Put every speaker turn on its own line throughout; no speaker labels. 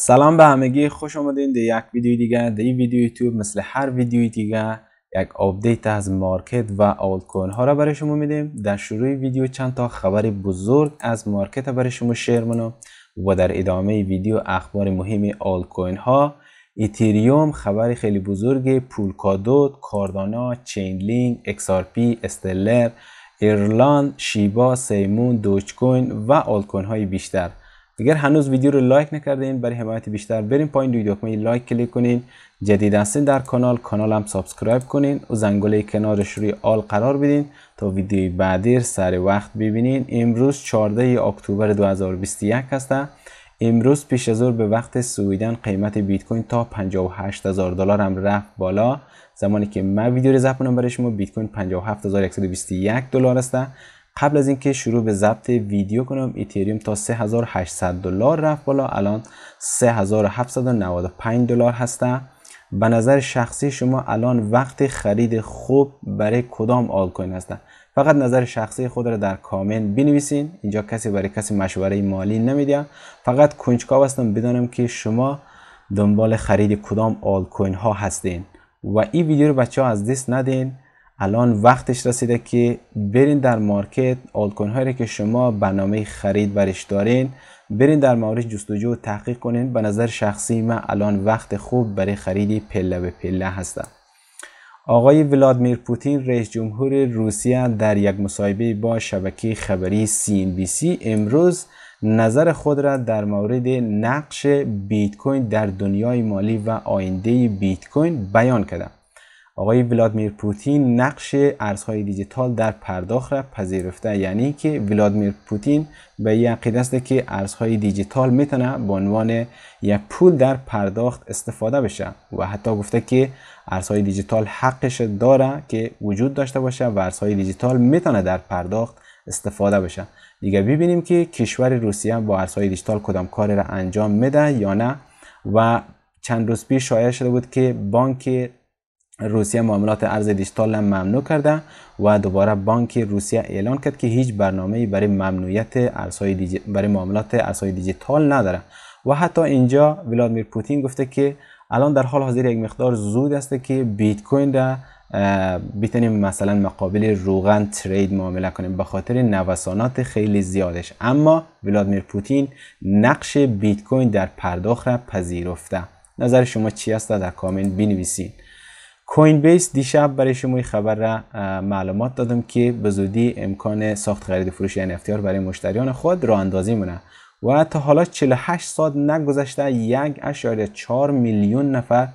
سلام به همگی خوش آمدین در یک ویدیو دیگه در این ویدیو یوتیوب مثل هر ویدیوی دیگه یک آپدیت از مارکت و آلت کوین ها را برای شما میدیم در شروع ویدیو چند تا خبر بزرگ از مارکت برای شما شیر منو و در ادامه ویدیو اخبار مهم آلت کوین ها ایتریوم خبر خیلی بزرگ پولکادوت کاردانا چینلینگ لینگ، آر استلر ایرلان شیبا سیمون دوچ کوین و آلت کوین های بیشتر اگر هنوز ویدیو رو لایک نکردین برای حمایت بیشتر بریم پایین ویدیو دکمه لایک کلیک کنین جدید هستین در کانال کانالم سابسکرایب کنین و زنگوله کنارش روی آل قرار بدین تا ویدیوی بعدی سر وقت ببینین امروز 14 اکتبر 2021 هسته امروز پیش از به وقت سویدن قیمت بیت کوین تا 58000 دلار هم رفت بالا زمانی که من ویدیو رو ضبط برای شما بیت کوین 57121 دلار هسته قبل از اینکه شروع به ضبط ویدیو کنم ایتریوم تا 3800 دلار رفت بالا الان 3795 دلار هسته به نظر شخصی شما الان وقت خرید خوب برای کدام آل کوین هستن فقط نظر شخصی خود را در کامنت بنویسین اینجا کسی برای کسی مشوره مالی نمیدیم فقط کنجکاو هستم بدانم که شما دنبال خرید کدام آل کوین ها هستین و این ویدیو رو بچه ها از دست ندین الان وقتش رسیده که برین در مارکت آلتکوین هایی که شما برنامه خرید برش دارین برین در مورد جستجو و تحقیق کنین به نظر شخصی من الان وقت خوب برای خرید پله به پله هستم آقای ولادمیر پوتین رئیس جمهور روسیه در یک مصاحبه با شبکه خبری سی امروز نظر خود را در مورد نقش بیت کوین در دنیای مالی و آینده بیت کوین بیان کرد. آقای ولادمیر پوتین نقش ارزهای دیجیتال در پرداخت را پذیرفته یعنی که ولادمیر پوتین به این عقیده است که ارزهای دیجیتال میتونه به عنوان یک پول در پرداخت استفاده بشه و حتی گفته که ارزهای دیجیتال حقش داره که وجود داشته باشه و ارزهای دیجیتال میتونه در پرداخت استفاده بشه دیگه ببینیم که کشور روسیه با ارزهای دیجیتال کدام کار را انجام میده یا نه و چند روز پیش شایع شده بود که بانک روسیه معاملات ارز دیجیتال هم ممنوع کرده و دوباره بانک روسیه اعلان کرد که هیچ برنامه‌ای برای ممنوعیت ارزهای برای معاملات ارزهای دیجیتال نداره و حتی اینجا ولادیمیر پوتین گفته که الان در حال حاضر یک مقدار زود است که بیت کوین را بتونیم مثلا مقابل روغن ترید معامله کنیم به خاطر نوسانات خیلی زیادش اما ولادیمیر پوتین نقش بیت کوین در پرداخت را پذیرفته نظر شما چی است در کامنت بنویسید کوین بیس دیشب برای شما این خبر را معلومات دادم که به زودی امکان ساخت خرید فروش NFT یعنی برای مشتریان خود را اندازی مونه و تا حالا 48 ساعت نگذشته 1.4 میلیون نفر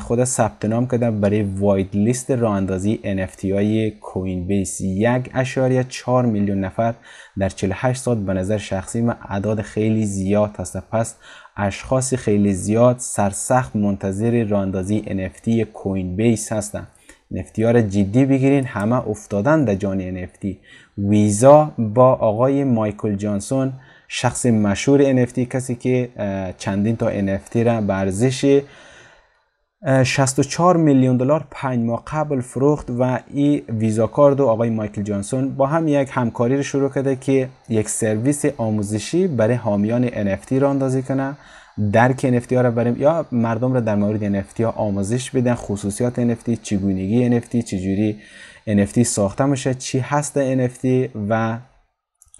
خود ثبت نام کردن برای واید لیست راه اندازی NFT های کوین بیس 1.4 میلیون نفر در 48 ساعت به نظر شخصی من اعداد خیلی زیاد هست پس اشخاص خیلی زیاد سرسخت منتظر راندازی NFT کوین بیس هستن NFT ها جدی بگیرین همه افتادن در جان NFT ویزا با آقای مایکل جانسون شخص مشهور NFT کسی که چندین تا NFT را به ارزش 64 میلیون دلار پنج ماه قبل فروخت و این ویزا کارد و آقای مایکل جانسون با هم یک همکاری رو شروع کرده که یک سرویس آموزشی برای حامیان NFT را اندازی کنه درک NFT ها رو بریم یا مردم رو در مورد NFT ها آموزش بدن خصوصیات NFT چگونگی NFT چجوری NFT ساخته میشه چی هست NFT و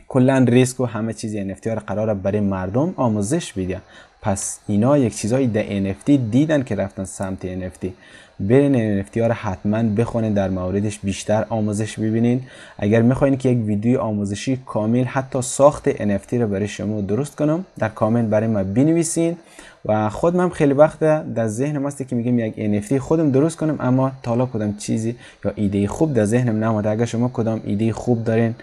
کلا ریسک و همه چیز NFT ها را قرار برای مردم آموزش بده پس اینا یک چیزای در NFT دیدن که رفتن سمت NFT برین NFT ها رو حتما بخونین در موردش بیشتر آموزش ببینین اگر میخواین که یک ویدیو آموزشی کامل حتی ساخت NFT رو برای شما درست کنم در کامنت برای ما بنویسین و خودم هم خیلی وقت در ذهنم هست که میگم یک NFT خودم درست کنم اما تالا کدام چیزی یا ایده خوب در ذهنم نماده اگر شما کدام ایده خوب دارین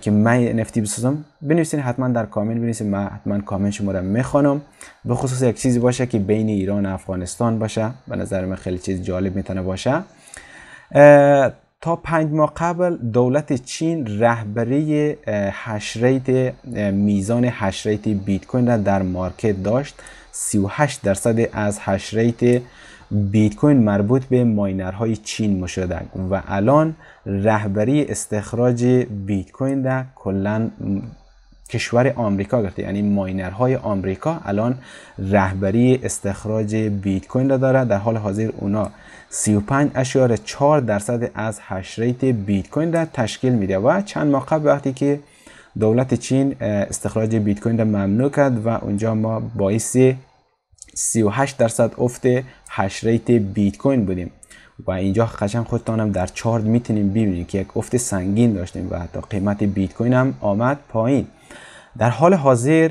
که من NFT بسازم بنویسین حتما در کامنت بنویسین من حتما کامنت شما را میخوانم به خصوص یک چیزی باشه که بین ایران و افغانستان باشه به نظر من خیلی چیز جالب میتونه باشه تا پنج ماه قبل دولت چین رهبری هشریت میزان هشریت بیت کوین را در مارکت داشت 38 درصد از هشریت بیت کوین مربوط به ماینر های چین مشده و الان رهبری استخراج بیت کوین در کلا کشور آمریکا گرفته یعنی های آمریکا الان رهبری استخراج بیت کوین را داره در حال حاضر اونا 35.4 درصد از هش ریت بیت کوین را تشکیل میده و چند ماه قبل وقتی که دولت چین استخراج بیت کوین را ممنوع کرد و اونجا ما باعث 38 درصد افت هش ریت بیت کوین بودیم و اینجا قشنگ خودتانم در چارت میتونیم ببینیم که یک افت سنگین داشتیم و حتی قیمت بیت کوین هم آمد پایین در حال حاضر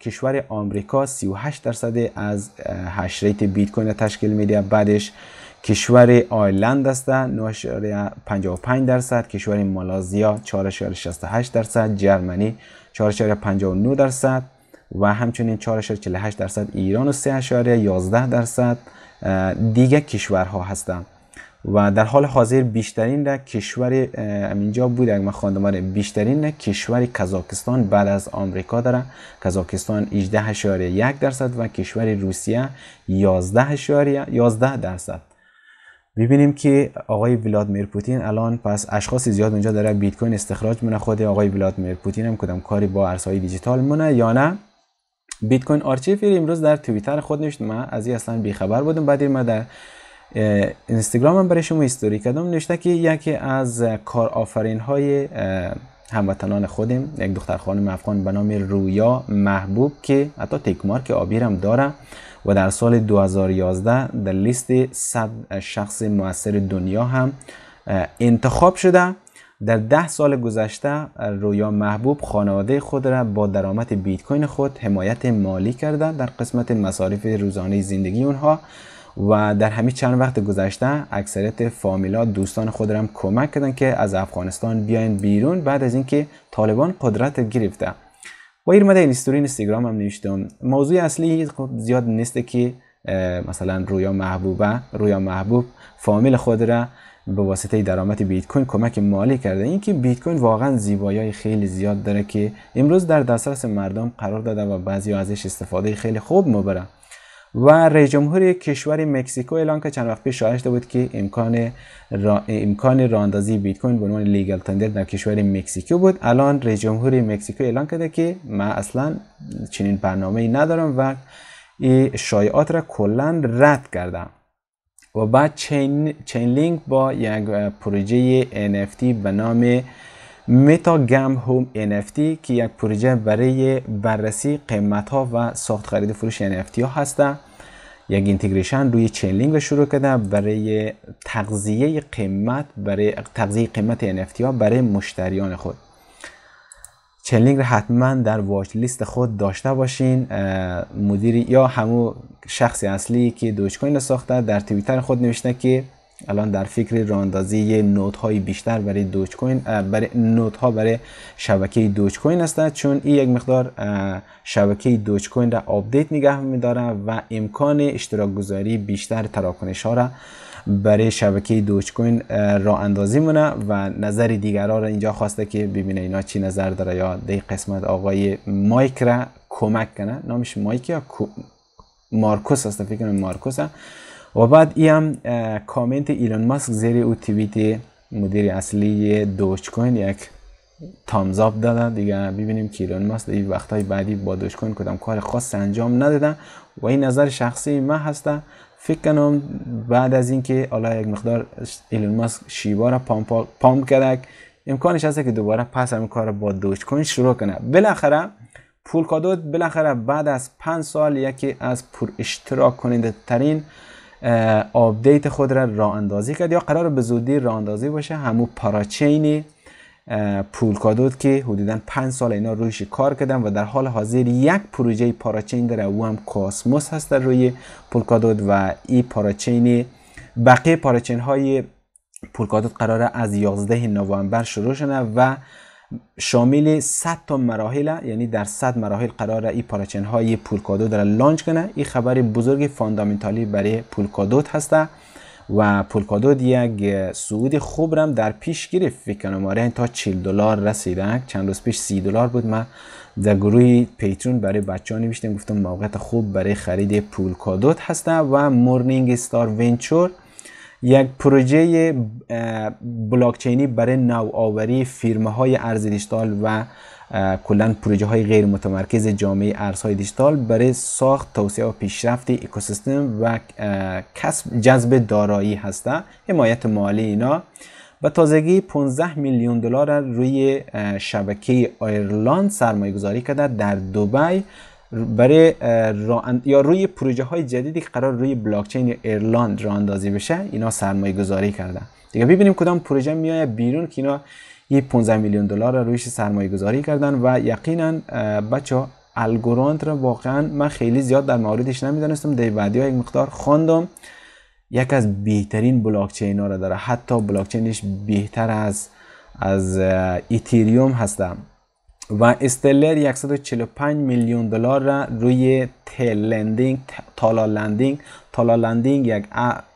کشور آمریکا 38 درصد از هش ریت بیت کوین تشکیل میده بعدش کشور آیلند است 9.55 درصد کشور مالزیا 4.68 درصد جرمنی 4.59 درصد و همچنین 4.48 درصد ایران و 3.11 درصد دیگه کشورها هستند و در حال حاضر بیشترین در کشور اینجا بود اگه من خواندم آره، بیشترین کشور کازاکستان بعد از آمریکا داره کازاکستان 18.1 درصد و کشور روسیه 11 11 درصد ببینیم که آقای ولادیمیر پوتین الان پس اشخاص زیاد اونجا داره بیت کوین استخراج مونه خود آقای ولادیمیر پوتین هم کدام کاری با ارزهای دیجیتال مونه یا نه بیت کوین امروز در توییتر خود نشد من از این اصلا بیخبر بودم بعد ما در اینستاگرام هم برای شما استوری کردم نوشته که یکی از کارآفرین های هموطنان خودیم یک دختر خانم افغان به نام رویا محبوب که حتی تک مارک آبی داره و در سال 2011 در لیست 100 شخص موثر دنیا هم انتخاب شده در ده سال گذشته رویا محبوب خانواده خود را با درآمد بیت کوین خود حمایت مالی کرده در قسمت مصارف روزانه زندگی اونها و در همین چند وقت گذشته اکثریت فامیلا دوستان خود را کمک کردن که از افغانستان بیاین بیرون بعد از اینکه طالبان قدرت گرفته و ایرمده استوری اینستاگرام هم نوشتم موضوع اصلی زیاد نیست که مثلا رویا محبوبه رویا محبوب فامیل خود را به واسطه درآمد بیت کوین کمک مالی کرده این که بیت کوین واقعا زیبایی خیلی زیاد داره که امروز در دسترس مردم قرار داده و بعضی ازش استفاده خیلی خوب میبرن و رئیس جمهور کشور مکزیکو اعلام که چند وقت پیش بود که امکان را امکان راندازی بیت کوین به عنوان لیگال تندر در کشور مکزیکو بود الان رئیس جمهور مکزیکو اعلام کرده که من اصلا چنین برنامه‌ای ندارم و شایعات را کلا رد کردم و بعد چین, چین لینک با یک پروژه NFT به نام متا گم هوم NFT که یک پروژه برای بررسی قیمت ها و ساخت خرید فروش NFT ها هسته یک اینتگریشن روی چین لینک رو شروع کرده برای تغذیه قیمت برای تغذیه قیمت NFT ها برای مشتریان خود چلینگ رو حتما در واچ لیست خود داشته باشین مدیری یا همون شخص اصلی که دوج کوین رو ساخته در توییتر خود نوشته که الان در فکر راندازی نوت های بیشتر برای دوچ کوین برای نوت ها برای شبکه دوچ کوین چون این یک مقدار شبکه دوچ کوین را آپدیت نگه میداره و امکان اشتراک گذاری بیشتر تراکنش ها را برای شبکه دوچ کوین را اندازی مونه و نظر دیگران را اینجا خواسته که ببینه اینا چی نظر داره یا دی قسمت آقای مایک را کمک کنه نامش مایک یا مارکوس هست فکر کنم مارکوس هست و بعد ای هم کامنت ایلان ماسک زیر او توییت مدیر اصلی دوچ کوین یک تامزاب داده دیگه ببینیم که ایلان ماسک این وقتهای بعدی با دوچ کوین کدام کار خاص انجام ندادن و این نظر شخصی من هسته فکر کنم بعد از اینکه حالا یک مقدار ایلون ماسک شیبا را پامپ کرد امکانش هست که دوباره پس همین کار با دوچ کوین شروع کنه بالاخره پول کادوت بالاخره بعد از پنج سال یکی از پر اشتراک کننده ترین آپدیت خود را راه اندازی کرد یا قرار به زودی راه اندازی باشه همون پاراچین پول کادوت که حدودا 5 سال اینا رویش کار کردن و در حال حاضر یک پروژه پاراچین داره و هم کاسموس هست در روی پولکادوت و این پاراچین بقیه پاراچین های پولکادوت قراره از 11 نوامبر شروع شنه و شامل 100 تا مراحل یعنی در 100 مراحل قرار این پاراچین های پولکادو در لانچ کنه این خبر بزرگ فاندامنتالی برای پولکادوت هسته و پولکادوت یک سعود خوب رم در پیش گرفت فکر کنم این تا 40 دلار رسیده چند روز پیش 30 دلار بود من در گروه پیترون برای بچه ها نوشتم گفتم موقعیت خوب برای خرید پولکادوت هسته و مورنینگ ستار ونچور یک پروژه بلاکچینی برای نوآوری فیرمه های ارز دیجیتال و کلا پروژه های غیر متمرکز جامعه ارزهای دیجیتال برای ساخت توسعه و پیشرفت اکوسیستم و کسب جذب دارایی هسته حمایت مالی اینا به تازگی 15 میلیون دلار روی شبکه ایرلند سرمایه گذاری کرده در دوبی برای یا روی پروژه های جدیدی که قرار روی بلاکچین یا ایرلند را اندازی بشه اینا سرمایه گذاری کردن دیگه ببینیم کدام پروژه میایه بیرون که اینا یه 15 میلیون دلار رویش سرمایه گذاری کردن و یقینا بچه ها الگوراند را واقعا من خیلی زیاد در موردش نمیدانستم دی بعدی یک مقدار خواندم یک از بهترین بلاکچین ها را داره حتی بلاکچینش بهتر از از ایتریوم هستم و استلر 145 میلیون دلار را روی تل لندینگ تالا لندینگ تالا لندینگ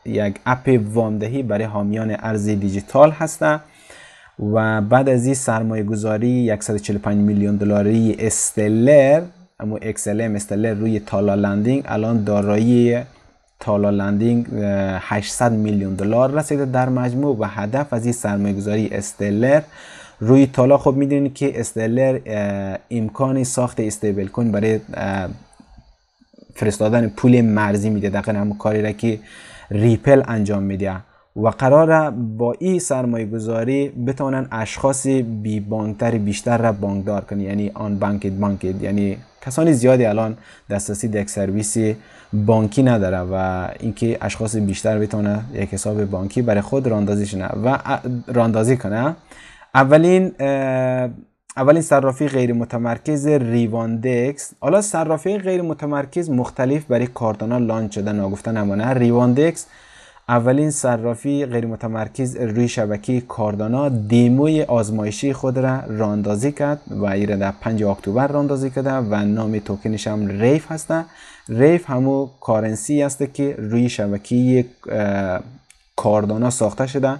یک, اپ وامدهی برای حامیان ارزی دیجیتال هستند و بعد از این سرمایه گذاری 145 میلیون دلاری استلر اما XLM استلر روی تالا لندینگ الان دارایی تالا لندینگ 800 میلیون دلار رسیده در مجموع و هدف از این سرمایه گذاری استلر روی تالا خب میدونید که استلر امکان ساخت استیبل کوین برای فرستادن پول مرزی میده دقیقا همون کاری را که ریپل انجام میده و قرار با این سرمایه گذاری بتوانن اشخاص بی بانکتر بیشتر را بانکدار کنی یعنی آن بانکت بانکت یعنی کسانی زیادی الان دسترسی دک سرویس بانکی نداره و اینکه اشخاص بیشتر بتونه یک حساب بانکی برای خود راندازی کنه و راندازی کنه اولین اولین صرافی غیر متمرکز ریواندکس حالا صرافی غیر متمرکز مختلف برای کاردانا لانچ شده نگفته نمانه ریواندکس اولین صرافی غیر متمرکز روی شبکه کاردانا دیموی آزمایشی خود را راندازی کرد و در 5 اکتبر راندازی کرده و نام توکنش هم ریف هسته ریف همو کارنسی هسته که روی شبکه کاردانا ساخته شده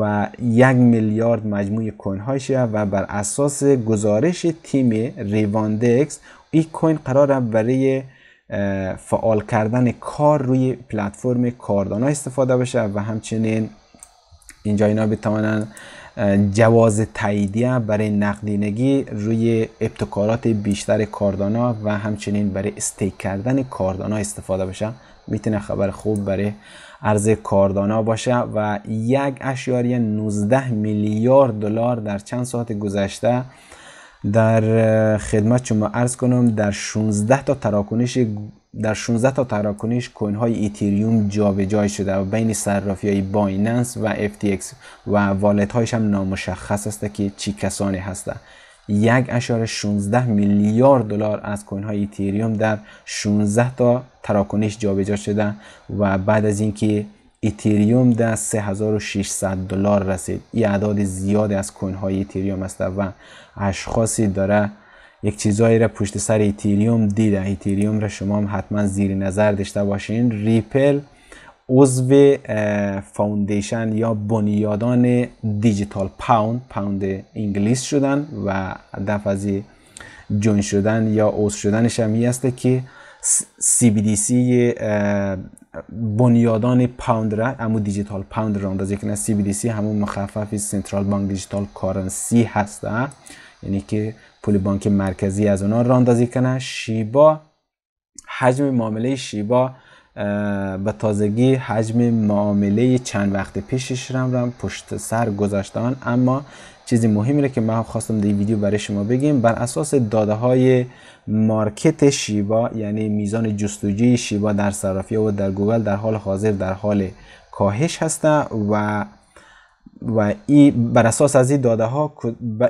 و یک میلیارد مجموع کوین و بر اساس گزارش تیم ریواندکس این کوین قرار برای فعال کردن کار روی پلتفرم کاردانا استفاده بشه و همچنین اینجا اینا بتوانن جواز تاییدیه برای نقدینگی روی ابتکارات بیشتر کاردانا و همچنین برای استیک کردن کاردانا استفاده بشه میتونه خبر خوب برای ارز کاردانا باشه و یک اشیاری 19 میلیارد دلار در چند ساعت گذشته در خدمت شما عرض کنم در 16 تا تراکنش در 16 تا تراکنش کوین های ایتریوم جای شده و بین صرافی های بایننس و FTX و والت هایش هم نامشخص است که چی کسانی هستند 1.16 میلیارد دلار از کوین های ایتریوم در 16 تا تراکنش جابجا شده و بعد از اینکه ایتریوم در 3600 دلار رسید این اعداد زیاد از کوین های ایتریوم است و اشخاصی داره یک چیزایی را پشت سر ایتریوم دیده ایتریوم را شما هم حتما زیر نظر داشته باشین ریپل عضو فاوندیشن یا بنیادان دیجیتال پاوند پاوند انگلیس شدن و هدف از جون شدن یا عضو شدنش هم هسته که CBDC بنیادان پاوند را امو دیجیتال پاوند را اندازه کنه سی همون مخفف سنترال بانک دیجیتال کارنسی هسته یعنی که پول بانک مرکزی از اونا را اندازه کنه شیبا حجم معامله شیبا به تازگی حجم معامله چند وقت پیشش رم رم پشت سر گذاشتن اما چیزی مهمی که من خواستم در این ویدیو برای شما بگیم بر اساس داده های مارکت شیبا یعنی میزان جستجوی شیبا در صرافی و در گوگل در حال حاضر در حال کاهش هسته و و بر اساس از این داده ها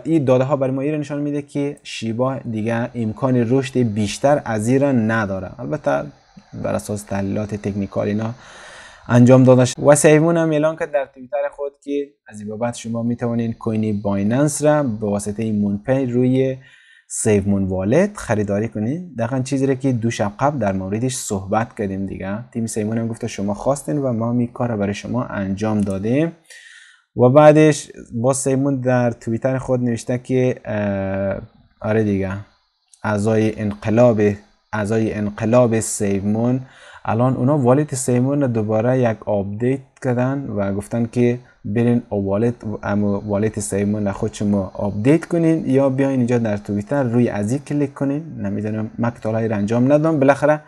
این داده ها برای ما ایران نشان میده که شیبا دیگه امکان رشد بیشتر از ایران نداره البته بر اساس تحلیلات تکنیکال اینا انجام شد و سیمون هم اعلان کرد در تویتر خود که از این بابت شما می توانید کوین بایننس را به واسطه مونپی روی سیمون والت خریداری کنید دقیقا چیزی را که دو شب قبل در موردش صحبت کردیم دیگه تیم سیمون هم گفته شما خواستین و ما می کار برای شما انجام دادیم و بعدش با سیمون در توییتر خود نوشته که آره دیگه اعضای انقلاب اعضای انقلاب سیمون الان اونا والت سیمون رو دوباره یک آپدیت کردن و گفتن که برین والد اما والت سیمون رو خود شما آپدیت کنین یا بیاین اینجا در توییتر روی ازی کلیک کنین نمیدونم مکتال های انجام ندادم بالاخره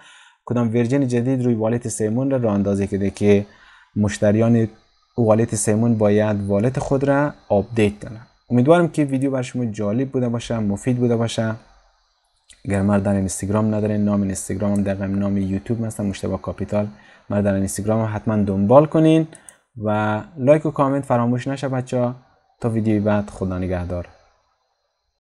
کدام ورژن جدید روی والت سیمون رو اندازه کرده که مشتریان والت سیمون باید والت خود را آپدیت کنن امیدوارم که ویدیو بر شما جالب بوده باشه مفید بوده باشه اگر مرد در اینستاگرام ندارین نام هم دقیقا نام یوتیوب مثلا مشتبه کاپیتال مرد در اینستاگرام حتما دنبال کنین و لایک و کامنت فراموش نشه بچه تا ویدیوی بعد خدا نگهدار